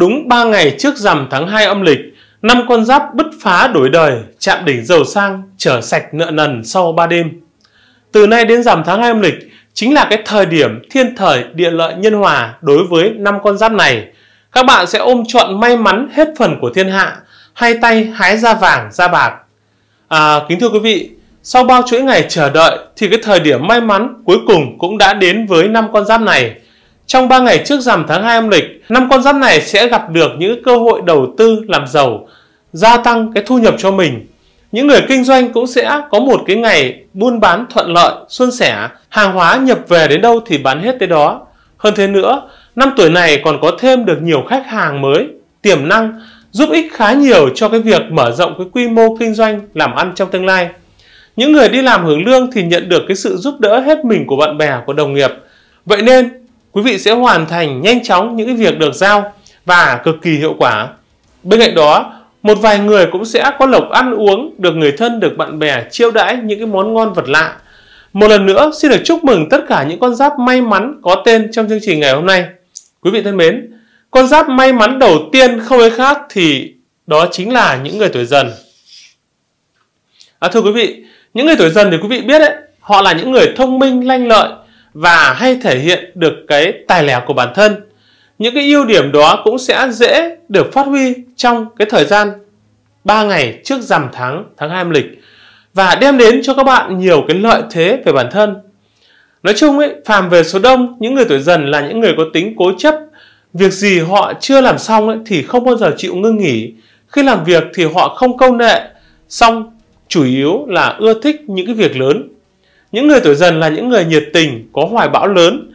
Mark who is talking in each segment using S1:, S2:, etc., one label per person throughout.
S1: đúng 3 ngày trước rằm tháng 2 âm lịch, năm con giáp bứt phá đổi đời, chạm đỉnh giàu sang, trở sạch nợ nần sau 3 đêm. Từ nay đến rằm tháng 2 âm lịch chính là cái thời điểm thiên thời địa lợi nhân hòa đối với năm con giáp này. Các bạn sẽ ôm trọn may mắn hết phần của thiên hạ, hai tay hái ra vàng ra bạc. À, kính thưa quý vị, sau bao chuỗi ngày chờ đợi thì cái thời điểm may mắn cuối cùng cũng đã đến với năm con giáp này. Trong 3 ngày trước rằm tháng 2 âm lịch, năm con giáp này sẽ gặp được những cơ hội đầu tư làm giàu, gia tăng cái thu nhập cho mình. Những người kinh doanh cũng sẽ có một cái ngày buôn bán thuận lợi, xuân sẻ, hàng hóa nhập về đến đâu thì bán hết tới đó. Hơn thế nữa, năm tuổi này còn có thêm được nhiều khách hàng mới, tiềm năng, giúp ích khá nhiều cho cái việc mở rộng cái quy mô kinh doanh làm ăn trong tương lai. Những người đi làm hưởng lương thì nhận được cái sự giúp đỡ hết mình của bạn bè, của đồng nghiệp. Vậy nên quý vị sẽ hoàn thành nhanh chóng những việc được giao và cực kỳ hiệu quả. Bên cạnh đó, một vài người cũng sẽ có lộc ăn uống, được người thân, được bạn bè chiêu đãi những cái món ngon vật lạ. Một lần nữa, xin được chúc mừng tất cả những con giáp may mắn có tên trong chương trình ngày hôm nay. Quý vị thân mến, con giáp may mắn đầu tiên không ai khác thì đó chính là những người tuổi dần. À, thưa quý vị, những người tuổi dần thì quý vị biết đấy, họ là những người thông minh, lanh lợi, và hay thể hiện được cái tài lẻ của bản thân những cái ưu điểm đó cũng sẽ dễ được phát huy trong cái thời gian 3 ngày trước rằm tháng tháng 2 âm lịch và đem đến cho các bạn nhiều cái lợi thế về bản thân. Nói chung ấy, phàm về số đông, những người tuổi dần là những người có tính cố chấp, việc gì họ chưa làm xong ấy, thì không bao giờ chịu ngưng nghỉ. Khi làm việc thì họ không câu nệ, xong chủ yếu là ưa thích những cái việc lớn những người tuổi dần là những người nhiệt tình, có hoài bão lớn,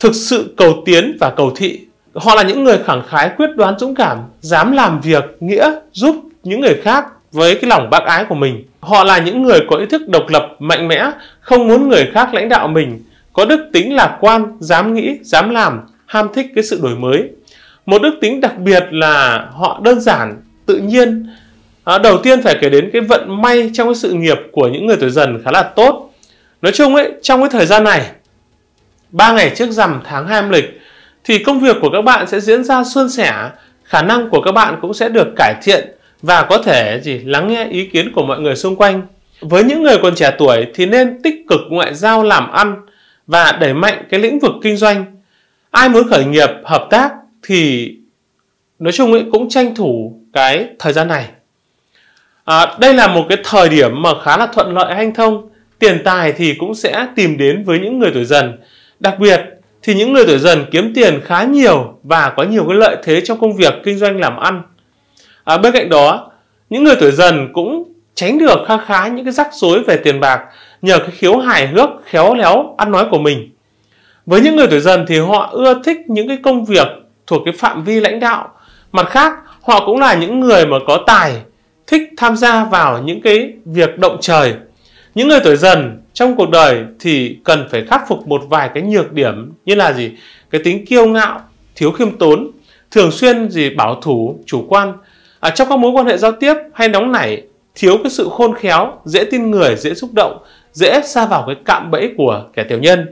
S1: thực sự cầu tiến và cầu thị. Họ là những người khẳng khái, quyết đoán, dũng cảm, dám làm việc, nghĩa, giúp những người khác với cái lòng bác ái của mình. Họ là những người có ý thức độc lập, mạnh mẽ, không muốn người khác lãnh đạo mình, có đức tính lạc quan, dám nghĩ, dám làm, ham thích cái sự đổi mới. Một đức tính đặc biệt là họ đơn giản, tự nhiên. À, đầu tiên phải kể đến cái vận may trong cái sự nghiệp của những người tuổi dần khá là tốt nói chung ấy trong cái thời gian này 3 ngày trước rằm tháng 2 âm lịch thì công việc của các bạn sẽ diễn ra suôn sẻ khả năng của các bạn cũng sẽ được cải thiện và có thể gì lắng nghe ý kiến của mọi người xung quanh với những người còn trẻ tuổi thì nên tích cực ngoại giao làm ăn và đẩy mạnh cái lĩnh vực kinh doanh ai muốn khởi nghiệp hợp tác thì nói chung ấy cũng tranh thủ cái thời gian này à, đây là một cái thời điểm mà khá là thuận lợi anh thông tiền tài thì cũng sẽ tìm đến với những người tuổi dần. Đặc biệt thì những người tuổi dần kiếm tiền khá nhiều và có nhiều cái lợi thế trong công việc kinh doanh làm ăn. À, bên cạnh đó, những người tuổi dần cũng tránh được khá khá những cái rắc rối về tiền bạc nhờ cái khiếu hài hước, khéo léo, ăn nói của mình. Với những người tuổi dần thì họ ưa thích những cái công việc thuộc cái phạm vi lãnh đạo. Mặt khác, họ cũng là những người mà có tài, thích tham gia vào những cái việc động trời những người tuổi dần trong cuộc đời thì cần phải khắc phục một vài cái nhược điểm như là gì cái tính kiêu ngạo thiếu khiêm tốn thường xuyên gì bảo thủ chủ quan à, trong các mối quan hệ giao tiếp hay nóng nảy thiếu cái sự khôn khéo dễ tin người dễ xúc động dễ xa vào cái cạm bẫy của kẻ tiểu nhân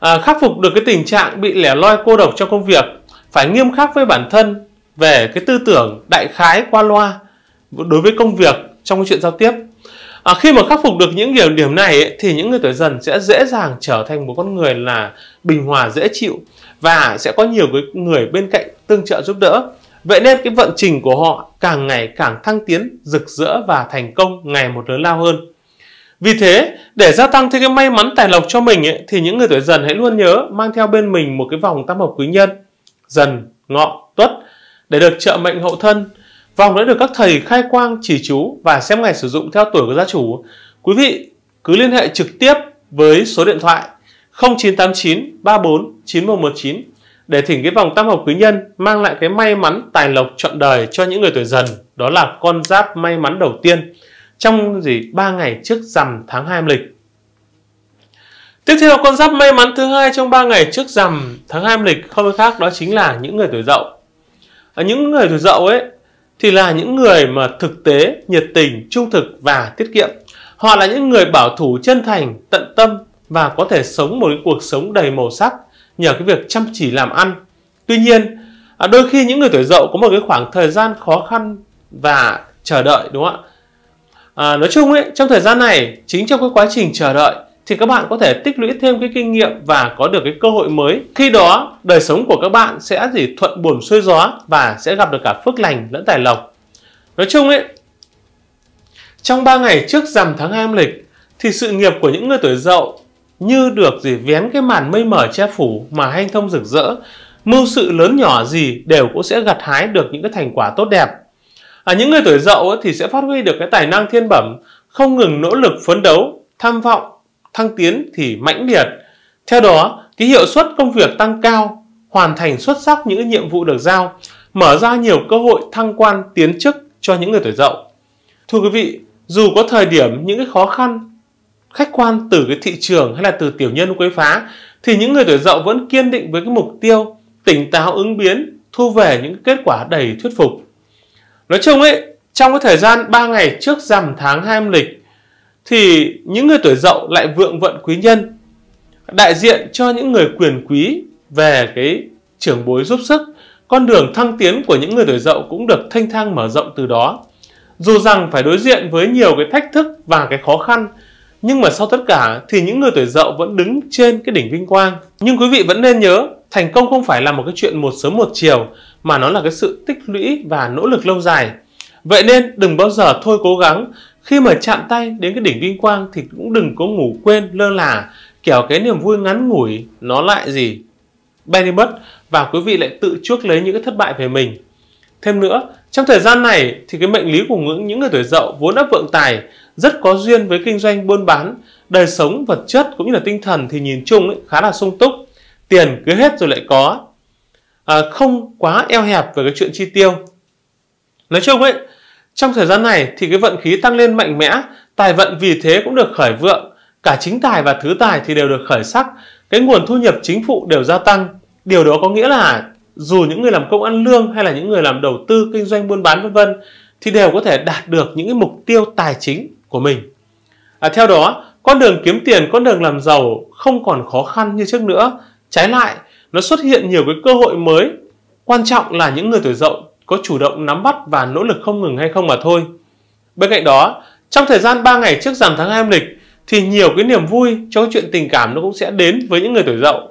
S1: à, khắc phục được cái tình trạng bị lẻ loi cô độc trong công việc phải nghiêm khắc với bản thân về cái tư tưởng đại khái qua loa đối với công việc trong cái chuyện giao tiếp à, khi mà khắc phục được những điều điểm này ấy, thì những người tuổi dần sẽ dễ dàng trở thành một con người là bình hòa dễ chịu và sẽ có nhiều cái người bên cạnh tương trợ giúp đỡ vậy nên cái vận trình của họ càng ngày càng thăng tiến rực rỡ và thành công ngày một lớn lao hơn vì thế, để gia tăng thêm cái may mắn tài lộc cho mình ấy, thì những người tuổi dần hãy luôn nhớ mang theo bên mình một cái vòng tam hợp quý nhân dần, ngọ, tuất để được trợ mệnh hậu thân Vòng đã được các thầy khai quang chỉ chú và xem ngày sử dụng theo tuổi của gia chủ. Quý vị cứ liên hệ trực tiếp với số điện thoại 0989 34 9119 để thỉnh cái vòng tam hợp quý nhân mang lại cái may mắn tài lộc trọn đời cho những người tuổi dần đó là con giáp may mắn đầu tiên trong gì 3 ngày trước rằm tháng 2 âm lịch tiếp theo con giáp may mắn thứ hai trong 3 ngày trước rằm tháng 2 âm lịch không khác đó chính là những người tuổi dậu ở những người tuổi dậu ấy thì là những người mà thực tế, nhiệt tình, trung thực và tiết kiệm. Họ là những người bảo thủ chân thành, tận tâm và có thể sống một cuộc sống đầy màu sắc nhờ cái việc chăm chỉ làm ăn. Tuy nhiên, à, đôi khi những người tuổi dậu có một cái khoảng thời gian khó khăn và chờ đợi đúng không ạ? À, nói chung ấy, trong thời gian này chính trong cái quá trình chờ đợi thì các bạn có thể tích lũy thêm cái kinh nghiệm và có được cái cơ hội mới. Khi đó, đời sống của các bạn sẽ gì thuận buồm xuôi gió và sẽ gặp được cả phước lành lẫn tài lộc. Nói chung ấy, trong 3 ngày trước rằm tháng 2 âm lịch thì sự nghiệp của những người tuổi dậu như được gì vén cái màn mây mờ che phủ mà hanh thông rực rỡ, mưu sự lớn nhỏ gì đều cũng sẽ gặt hái được những cái thành quả tốt đẹp. À, những người tuổi dậu thì sẽ phát huy được cái tài năng thiên bẩm, không ngừng nỗ lực phấn đấu, tham vọng thăng tiến thì mãnh liệt. Theo đó, cái hiệu suất công việc tăng cao, hoàn thành xuất sắc những nhiệm vụ được giao, mở ra nhiều cơ hội thăng quan tiến chức cho những người tuổi dậu. Thưa quý vị, dù có thời điểm những cái khó khăn khách quan từ cái thị trường hay là từ tiểu nhân quấy phá thì những người tuổi dậu vẫn kiên định với cái mục tiêu tỉnh táo ứng biến thu về những kết quả đầy thuyết phục nói chung ấy trong cái thời gian 3 ngày trước rằm tháng hai âm lịch thì những người tuổi dậu lại vượng vận quý nhân đại diện cho những người quyền quý về cái trưởng bối giúp sức con đường thăng tiến của những người tuổi dậu cũng được thanh thang mở rộng từ đó dù rằng phải đối diện với nhiều cái thách thức và cái khó khăn nhưng mà sau tất cả thì những người tuổi dậu vẫn đứng trên cái đỉnh vinh quang nhưng quý vị vẫn nên nhớ thành công không phải là một cái chuyện một sớm một chiều mà nó là cái sự tích lũy và nỗ lực lâu dài vậy nên đừng bao giờ thôi cố gắng khi mà chạm tay đến cái đỉnh vinh quang thì cũng đừng có ngủ quên lơ là kiểu cái niềm vui ngắn ngủi nó lại gì bay đi mất và quý vị lại tự chuốc lấy những cái thất bại về mình thêm nữa trong thời gian này thì cái mệnh lý của ngưỡng những người tuổi dậu vốn đã vượng tài rất có duyên với kinh doanh buôn bán đời sống vật chất cũng như là tinh thần thì nhìn chung ấy, khá là sung túc tiền cứ hết rồi lại có à, không quá eo hẹp về cái chuyện chi tiêu nói chung ấy trong thời gian này thì cái vận khí tăng lên mạnh mẽ, tài vận vì thế cũng được khởi vượng, cả chính tài và thứ tài thì đều được khởi sắc, cái nguồn thu nhập chính phụ đều gia tăng. Điều đó có nghĩa là dù những người làm công ăn lương hay là những người làm đầu tư kinh doanh buôn bán vân vân thì đều có thể đạt được những cái mục tiêu tài chính của mình. À, theo đó, con đường kiếm tiền, con đường làm giàu không còn khó khăn như trước nữa. Trái lại, nó xuất hiện nhiều cái cơ hội mới. Quan trọng là những người tuổi dậu có chủ động nắm bắt và nỗ lực không ngừng hay không mà thôi. Bên cạnh đó, trong thời gian 3 ngày trước rằm tháng 2 âm lịch thì nhiều cái niềm vui cho chuyện tình cảm nó cũng sẽ đến với những người tuổi dậu.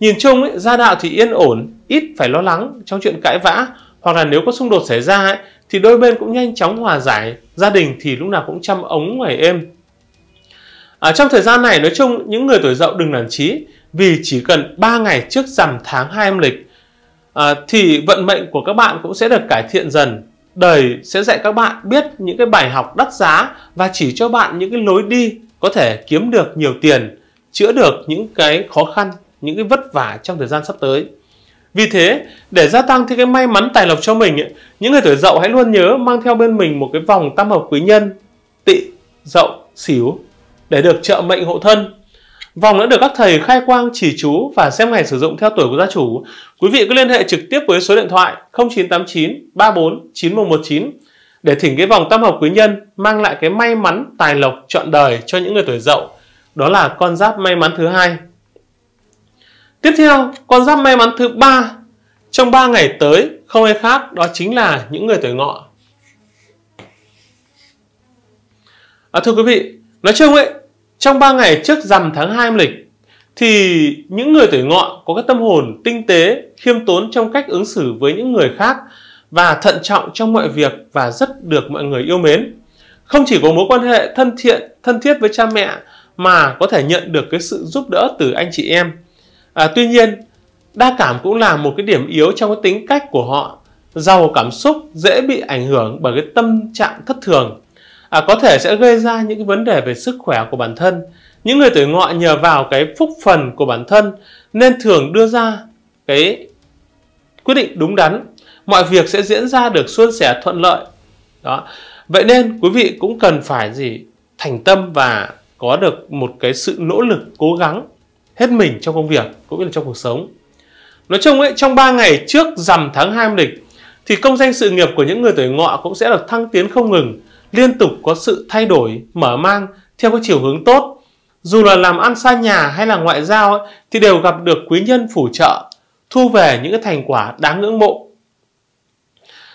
S1: Nhìn chung ấy, gia đạo thì yên ổn, ít phải lo lắng trong chuyện cãi vã hoặc là nếu có xung đột xảy ra ấy, thì đôi bên cũng nhanh chóng hòa giải, gia đình thì lúc nào cũng chăm ống ngoài êm. À, trong thời gian này nói chung những người tuổi dậu đừng nản chí vì chỉ cần 3 ngày trước rằm tháng 2 âm lịch à, thì vận mệnh của các bạn cũng sẽ được cải thiện dần đời sẽ dạy các bạn biết những cái bài học đắt giá và chỉ cho bạn những cái lối đi có thể kiếm được nhiều tiền chữa được những cái khó khăn những cái vất vả trong thời gian sắp tới vì thế để gia tăng thêm cái may mắn tài lộc cho mình những người tuổi dậu hãy luôn nhớ mang theo bên mình một cái vòng tam hợp quý nhân tị dậu xỉu để được trợ mệnh hộ thân Vòng đã được các thầy khai quang chỉ chú và xem ngày sử dụng theo tuổi của gia chủ. Quý vị cứ liên hệ trực tiếp với số điện thoại 0989 34 9119 để thỉnh cái vòng tam hợp quý nhân mang lại cái may mắn tài lộc trọn đời cho những người tuổi dậu. Đó là con giáp may mắn thứ hai. Tiếp theo, con giáp may mắn thứ ba trong 3 ngày tới không ai khác đó chính là những người tuổi ngọ. À, thưa quý vị, nói chung ấy trong 3 ngày trước rằm tháng 2 âm lịch thì những người tuổi ngọ có cái tâm hồn tinh tế, khiêm tốn trong cách ứng xử với những người khác và thận trọng trong mọi việc và rất được mọi người yêu mến. Không chỉ có mối quan hệ thân thiện, thân thiết với cha mẹ mà có thể nhận được cái sự giúp đỡ từ anh chị em. À, tuy nhiên, đa cảm cũng là một cái điểm yếu trong cái tính cách của họ, giàu cảm xúc, dễ bị ảnh hưởng bởi cái tâm trạng thất thường à, có thể sẽ gây ra những vấn đề về sức khỏe của bản thân những người tuổi ngọ nhờ vào cái phúc phần của bản thân nên thường đưa ra cái quyết định đúng đắn mọi việc sẽ diễn ra được suôn sẻ thuận lợi đó vậy nên quý vị cũng cần phải gì thành tâm và có được một cái sự nỗ lực cố gắng hết mình trong công việc cũng như là trong cuộc sống nói chung ấy trong 3 ngày trước rằm tháng 2 âm lịch thì công danh sự nghiệp của những người tuổi ngọ cũng sẽ được thăng tiến không ngừng liên tục có sự thay đổi mở mang theo cái chiều hướng tốt dù là làm ăn xa nhà hay là ngoại giao ấy, thì đều gặp được quý nhân phù trợ thu về những cái thành quả đáng ngưỡng mộ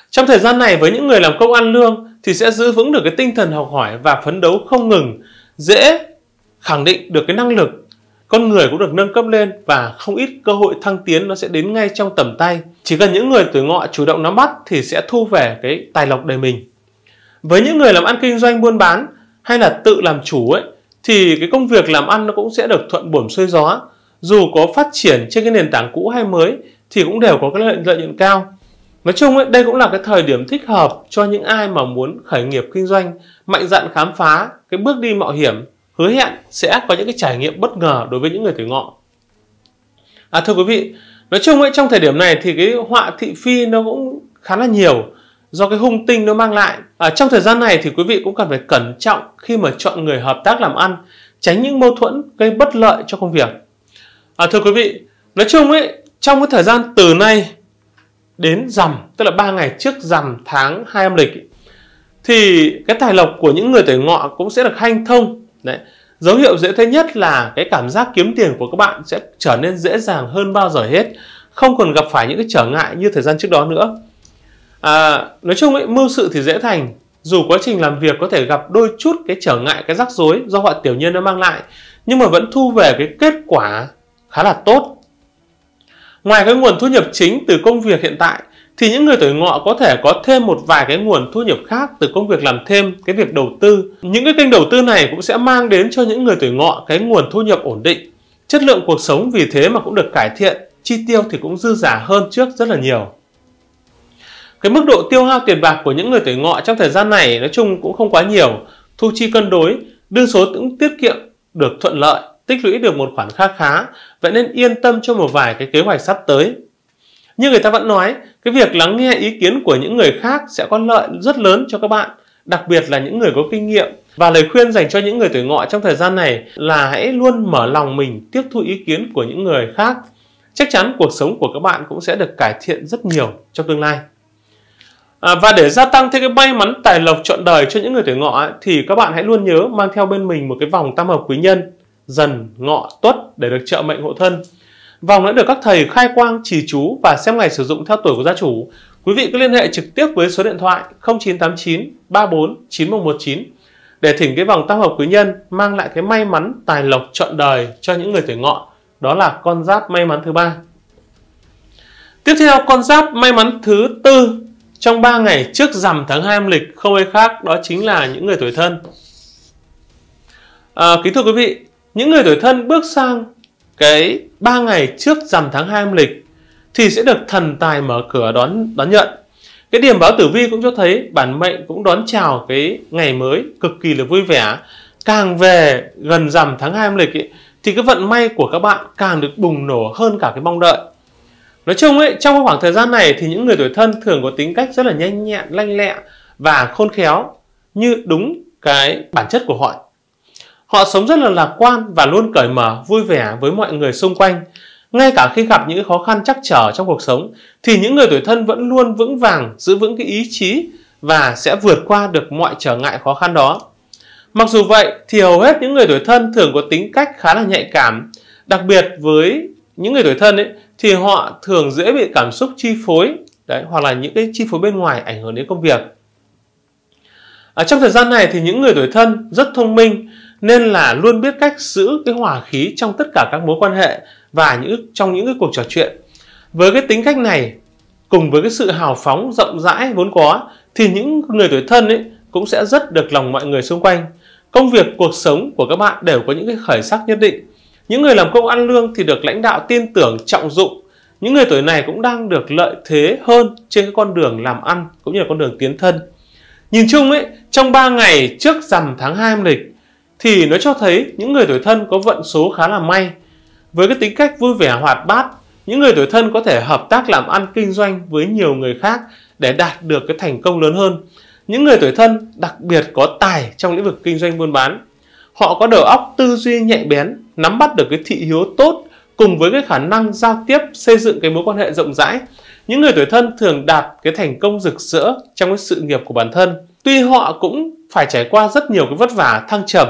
S1: trong thời gian này với những người làm công ăn lương thì sẽ giữ vững được cái tinh thần học hỏi và phấn đấu không ngừng dễ khẳng định được cái năng lực con người cũng được nâng cấp lên và không ít cơ hội thăng tiến nó sẽ đến ngay trong tầm tay chỉ cần những người tuổi ngọ chủ động nắm bắt thì sẽ thu về cái tài lộc đời mình với những người làm ăn kinh doanh buôn bán hay là tự làm chủ ấy thì cái công việc làm ăn nó cũng sẽ được thuận buồm xuôi gió dù có phát triển trên cái nền tảng cũ hay mới thì cũng đều có cái lợi, lợi nhuận cao nói chung ấy, đây cũng là cái thời điểm thích hợp cho những ai mà muốn khởi nghiệp kinh doanh mạnh dạn khám phá cái bước đi mạo hiểm hứa hẹn sẽ có những cái trải nghiệm bất ngờ đối với những người tuổi ngọ à thưa quý vị nói chung ấy trong thời điểm này thì cái họa thị phi nó cũng khá là nhiều do cái hung tinh nó mang lại. À, trong thời gian này thì quý vị cũng cần phải cẩn trọng khi mà chọn người hợp tác làm ăn, tránh những mâu thuẫn gây bất lợi cho công việc. À, thưa quý vị, nói chung ấy, trong cái thời gian từ nay đến rằm, tức là 3 ngày trước rằm tháng 2 âm lịch thì cái tài lộc của những người tuổi ngọ cũng sẽ được hanh thông. Đấy. Dấu hiệu dễ thấy nhất là cái cảm giác kiếm tiền của các bạn sẽ trở nên dễ dàng hơn bao giờ hết, không còn gặp phải những cái trở ngại như thời gian trước đó nữa à, nói chung ấy mưu sự thì dễ thành dù quá trình làm việc có thể gặp đôi chút cái trở ngại cái rắc rối do họa tiểu nhân nó mang lại nhưng mà vẫn thu về cái kết quả khá là tốt ngoài cái nguồn thu nhập chính từ công việc hiện tại thì những người tuổi ngọ có thể có thêm một vài cái nguồn thu nhập khác từ công việc làm thêm cái việc đầu tư những cái kênh đầu tư này cũng sẽ mang đến cho những người tuổi ngọ cái nguồn thu nhập ổn định chất lượng cuộc sống vì thế mà cũng được cải thiện chi tiêu thì cũng dư giả hơn trước rất là nhiều cái mức độ tiêu hao tiền bạc của những người tuổi ngọ trong thời gian này nói chung cũng không quá nhiều, thu chi cân đối, đương số cũng tiết kiệm được thuận lợi, tích lũy được một khoản kha khá, vậy nên yên tâm cho một vài cái kế hoạch sắp tới. Như người ta vẫn nói, cái việc lắng nghe ý kiến của những người khác sẽ có lợi rất lớn cho các bạn, đặc biệt là những người có kinh nghiệm. Và lời khuyên dành cho những người tuổi ngọ trong thời gian này là hãy luôn mở lòng mình tiếp thu ý kiến của những người khác. Chắc chắn cuộc sống của các bạn cũng sẽ được cải thiện rất nhiều trong tương lai. À, và để gia tăng thêm cái may mắn tài lộc chọn đời cho những người tuổi ngọ ấy, thì các bạn hãy luôn nhớ mang theo bên mình một cái vòng tam hợp quý nhân dần ngọ tuất để được trợ mệnh hộ thân. Vòng đã được các thầy khai quang trì chú và xem ngày sử dụng theo tuổi của gia chủ. Quý vị cứ liên hệ trực tiếp với số điện thoại 0989 34 9119 để thỉnh cái vòng tam hợp quý nhân mang lại cái may mắn tài lộc chọn đời cho những người tuổi ngọ. Đó là con giáp may mắn thứ ba. Tiếp theo con giáp may mắn thứ tư trong 3 ngày trước rằm tháng 2 âm lịch không ai khác đó chính là những người tuổi thân. À, kính thưa quý vị, những người tuổi thân bước sang cái 3 ngày trước rằm tháng 2 âm lịch thì sẽ được thần tài mở cửa đón đón nhận. Cái điểm báo tử vi cũng cho thấy bản mệnh cũng đón chào cái ngày mới cực kỳ là vui vẻ. Càng về gần rằm tháng 2 âm lịch ấy, thì cái vận may của các bạn càng được bùng nổ hơn cả cái mong đợi. Nói chung ấy, trong khoảng thời gian này thì những người tuổi thân thường có tính cách rất là nhanh nhẹn, lanh lẹ và khôn khéo như đúng cái bản chất của họ. Họ sống rất là lạc quan và luôn cởi mở, vui vẻ với mọi người xung quanh. Ngay cả khi gặp những khó khăn chắc trở trong cuộc sống thì những người tuổi thân vẫn luôn vững vàng, giữ vững cái ý chí và sẽ vượt qua được mọi trở ngại khó khăn đó. Mặc dù vậy thì hầu hết những người tuổi thân thường có tính cách khá là nhạy cảm, đặc biệt với những người tuổi thân ấy thì họ thường dễ bị cảm xúc chi phối đấy hoặc là những cái chi phối bên ngoài ảnh hưởng đến công việc à, trong thời gian này thì những người tuổi thân rất thông minh nên là luôn biết cách giữ cái hòa khí trong tất cả các mối quan hệ và những trong những cái cuộc trò chuyện với cái tính cách này cùng với cái sự hào phóng rộng rãi vốn có thì những người tuổi thân ấy cũng sẽ rất được lòng mọi người xung quanh công việc cuộc sống của các bạn đều có những cái khởi sắc nhất định những người làm công ăn lương thì được lãnh đạo tin tưởng trọng dụng. Những người tuổi này cũng đang được lợi thế hơn trên cái con đường làm ăn cũng như là con đường tiến thân. Nhìn chung ấy, trong 3 ngày trước rằm tháng 2 âm lịch thì nó cho thấy những người tuổi thân có vận số khá là may. Với cái tính cách vui vẻ hoạt bát, những người tuổi thân có thể hợp tác làm ăn kinh doanh với nhiều người khác để đạt được cái thành công lớn hơn. Những người tuổi thân đặc biệt có tài trong lĩnh vực kinh doanh buôn bán Họ có đầu óc tư duy nhạy bén, nắm bắt được cái thị hiếu tốt cùng với cái khả năng giao tiếp xây dựng cái mối quan hệ rộng rãi. Những người tuổi thân thường đạt cái thành công rực rỡ trong cái sự nghiệp của bản thân. Tuy họ cũng phải trải qua rất nhiều cái vất vả thăng trầm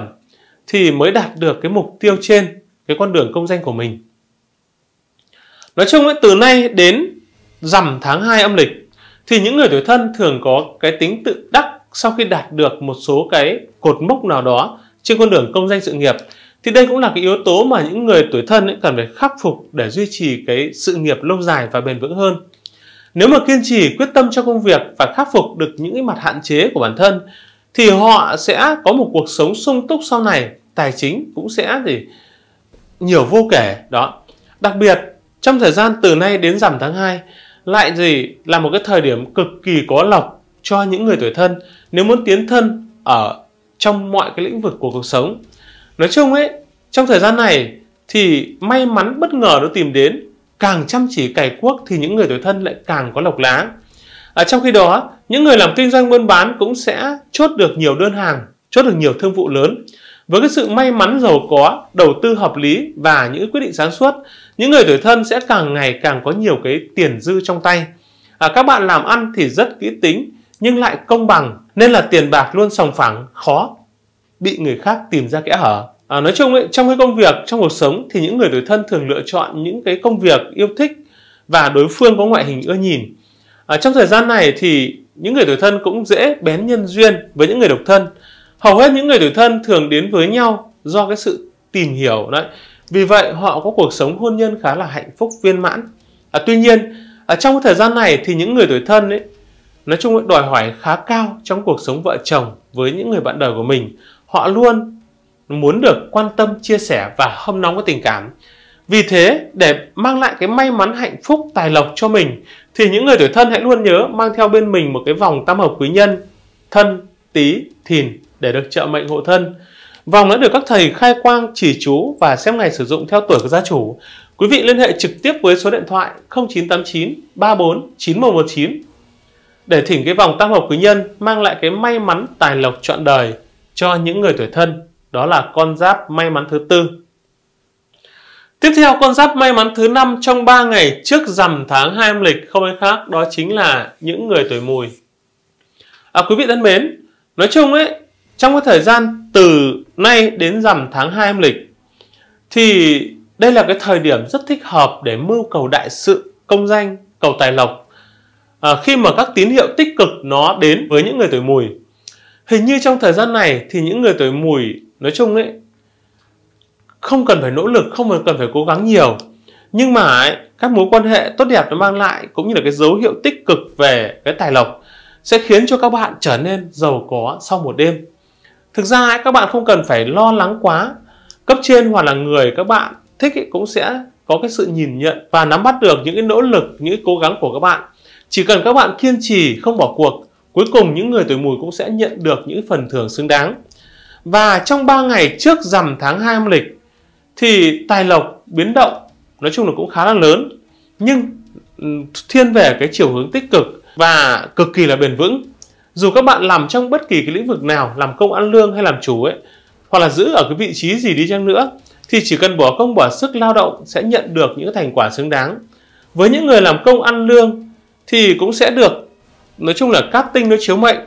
S1: thì mới đạt được cái mục tiêu trên cái con đường công danh của mình. Nói chung ấy, từ nay đến rằm tháng 2 âm lịch thì những người tuổi thân thường có cái tính tự đắc sau khi đạt được một số cái cột mốc nào đó trên con đường công danh sự nghiệp thì đây cũng là cái yếu tố mà những người tuổi thân ấy cần phải khắc phục để duy trì cái sự nghiệp lâu dài và bền vững hơn nếu mà kiên trì quyết tâm cho công việc và khắc phục được những cái mặt hạn chế của bản thân thì họ sẽ có một cuộc sống sung túc sau này tài chính cũng sẽ thì nhiều vô kể đó đặc biệt trong thời gian từ nay đến rằm tháng 2 lại gì là một cái thời điểm cực kỳ có lộc cho những người tuổi thân nếu muốn tiến thân ở trong mọi cái lĩnh vực của cuộc sống nói chung ấy trong thời gian này thì may mắn bất ngờ nó tìm đến càng chăm chỉ cày cuốc thì những người tuổi thân lại càng có lộc lá à, trong khi đó những người làm kinh doanh buôn bán cũng sẽ chốt được nhiều đơn hàng chốt được nhiều thương vụ lớn với cái sự may mắn giàu có đầu tư hợp lý và những quyết định sáng suốt những người tuổi thân sẽ càng ngày càng có nhiều cái tiền dư trong tay à, các bạn làm ăn thì rất kỹ tính nhưng lại công bằng nên là tiền bạc luôn sòng phẳng khó bị người khác tìm ra kẽ hở à, nói chung ấy, trong cái công việc trong cuộc sống thì những người tuổi thân thường lựa chọn những cái công việc yêu thích và đối phương có ngoại hình ưa nhìn à, trong thời gian này thì những người tuổi thân cũng dễ bén nhân duyên với những người độc thân hầu hết những người tuổi thân thường đến với nhau do cái sự tìm hiểu đấy vì vậy họ có cuộc sống hôn nhân khá là hạnh phúc viên mãn à, tuy nhiên ở à, trong thời gian này thì những người tuổi thân ấy Nói chung đòi hỏi khá cao trong cuộc sống vợ chồng với những người bạn đời của mình. Họ luôn muốn được quan tâm, chia sẻ và hâm nóng cái tình cảm. Vì thế, để mang lại cái may mắn hạnh phúc, tài lộc cho mình thì những người tuổi thân hãy luôn nhớ mang theo bên mình một cái vòng tam hợp quý nhân thân, tý thìn để được trợ mệnh hộ thân. Vòng đã được các thầy khai quang, chỉ chú và xem ngày sử dụng theo tuổi của gia chủ. Quý vị liên hệ trực tiếp với số điện thoại 0989 34 9119 để thỉnh cái vòng tam hợp quý nhân mang lại cái may mắn tài lộc trọn đời cho những người tuổi thân, đó là con giáp may mắn thứ tư. Tiếp theo con giáp may mắn thứ năm trong 3 ngày trước rằm tháng 2 âm lịch không ai khác đó chính là những người tuổi mùi. À, quý vị thân mến, nói chung ấy, trong cái thời gian từ nay đến rằm tháng 2 âm lịch thì đây là cái thời điểm rất thích hợp để mưu cầu đại sự, công danh, cầu tài lộc à, khi mà các tín hiệu tích cực nó đến với những người tuổi mùi hình như trong thời gian này thì những người tuổi mùi nói chung ấy không cần phải nỗ lực không cần phải cố gắng nhiều nhưng mà ấy, các mối quan hệ tốt đẹp nó mang lại cũng như là cái dấu hiệu tích cực về cái tài lộc sẽ khiến cho các bạn trở nên giàu có sau một đêm thực ra ấy, các bạn không cần phải lo lắng quá cấp trên hoặc là người các bạn thích ấy, cũng sẽ có cái sự nhìn nhận và nắm bắt được những cái nỗ lực những cái cố gắng của các bạn chỉ cần các bạn kiên trì, không bỏ cuộc, cuối cùng những người tuổi mùi cũng sẽ nhận được những phần thưởng xứng đáng. Và trong 3 ngày trước rằm tháng 2 âm lịch thì tài lộc biến động nói chung là cũng khá là lớn nhưng ừ, thiên về cái chiều hướng tích cực và cực kỳ là bền vững. Dù các bạn làm trong bất kỳ cái lĩnh vực nào, làm công ăn lương hay làm chủ ấy, hoặc là giữ ở cái vị trí gì đi chăng nữa thì chỉ cần bỏ công bỏ sức lao động sẽ nhận được những thành quả xứng đáng. Với những người làm công ăn lương thì cũng sẽ được nói chung là cát tinh nó chiếu mệnh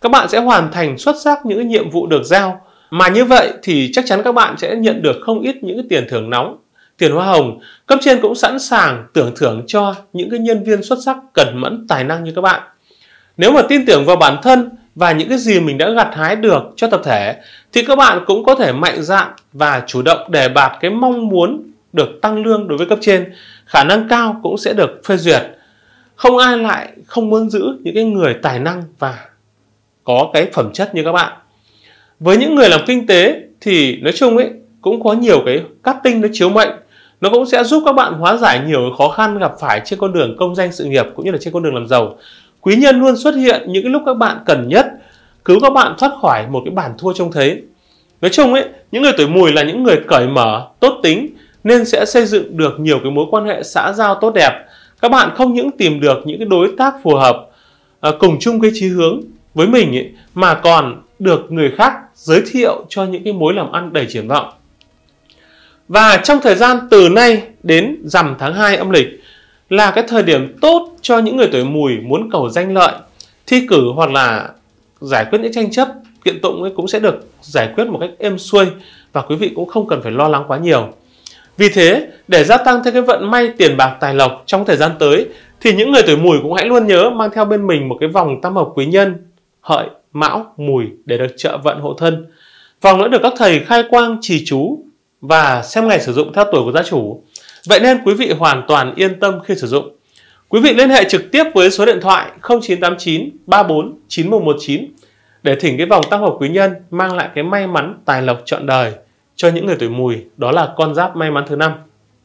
S1: các bạn sẽ hoàn thành xuất sắc những nhiệm vụ được giao mà như vậy thì chắc chắn các bạn sẽ nhận được không ít những tiền thưởng nóng tiền hoa hồng cấp trên cũng sẵn sàng tưởng thưởng cho những cái nhân viên xuất sắc cần mẫn tài năng như các bạn nếu mà tin tưởng vào bản thân và những cái gì mình đã gặt hái được cho tập thể thì các bạn cũng có thể mạnh dạn và chủ động đề bạt cái mong muốn được tăng lương đối với cấp trên khả năng cao cũng sẽ được phê duyệt không ai lại không muốn giữ những cái người tài năng và có cái phẩm chất như các bạn với những người làm kinh tế thì nói chung ấy cũng có nhiều cái cát tinh nó chiếu mệnh nó cũng sẽ giúp các bạn hóa giải nhiều khó khăn gặp phải trên con đường công danh sự nghiệp cũng như là trên con đường làm giàu quý nhân luôn xuất hiện những cái lúc các bạn cần nhất cứu các bạn thoát khỏi một cái bản thua trông thấy nói chung ấy những người tuổi mùi là những người cởi mở tốt tính nên sẽ xây dựng được nhiều cái mối quan hệ xã giao tốt đẹp các bạn không những tìm được những cái đối tác phù hợp ờ, cùng chung cái chí hướng với mình ấy, mà còn được người khác giới thiệu cho những cái mối làm ăn đầy triển vọng. Và trong thời gian từ nay đến rằm tháng 2 âm lịch là cái thời điểm tốt cho những người tuổi mùi muốn cầu danh lợi, thi cử hoặc là giải quyết những tranh chấp, kiện tụng ấy cũng sẽ được giải quyết một cách êm xuôi và quý vị cũng không cần phải lo lắng quá nhiều. Vì thế, để gia tăng thêm cái vận may tiền bạc tài lộc trong thời gian tới thì những người tuổi mùi cũng hãy luôn nhớ mang theo bên mình một cái vòng tam hợp quý nhân, hợi, mão, mùi để được trợ vận hộ thân. Vòng đã được các thầy khai quang trì chú và xem ngày sử dụng theo tuổi của gia chủ. Vậy nên quý vị hoàn toàn yên tâm khi sử dụng. Quý vị liên hệ trực tiếp với số điện thoại 0989 34 9119 để thỉnh cái vòng tam hợp quý nhân mang lại cái may mắn tài lộc trọn đời cho những người tuổi mùi đó là con giáp may mắn thứ năm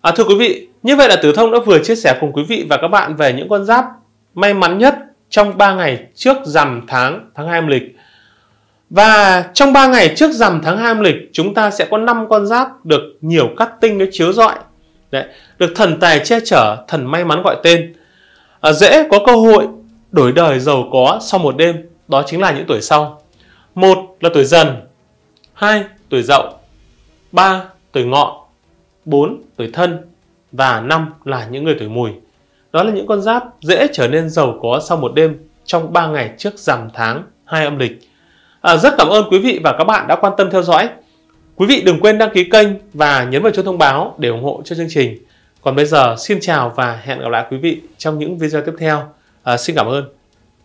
S1: à, thưa quý vị như vậy là tử thông đã vừa chia sẻ cùng quý vị và các bạn về những con giáp may mắn nhất trong 3 ngày trước rằm tháng tháng 2 âm lịch và trong 3 ngày trước rằm tháng 2 âm lịch chúng ta sẽ có 5 con giáp được nhiều cắt tinh nó chiếu rọi Đấy, được thần tài che chở thần may mắn gọi tên à, dễ có cơ hội đổi đời giàu có sau một đêm đó chính là những tuổi sau một là tuổi dần hai tuổi dậu 3 tuổi ngọ, 4 tuổi thân và 5 là những người tuổi mùi. Đó là những con giáp dễ trở nên giàu có sau một đêm trong 3 ngày trước rằm tháng 2 âm lịch. À, rất cảm ơn quý vị và các bạn đã quan tâm theo dõi. Quý vị đừng quên đăng ký kênh và nhấn vào chuông thông báo để ủng hộ cho chương trình. Còn bây giờ xin chào và hẹn gặp lại quý vị trong những video tiếp theo. À, xin cảm ơn.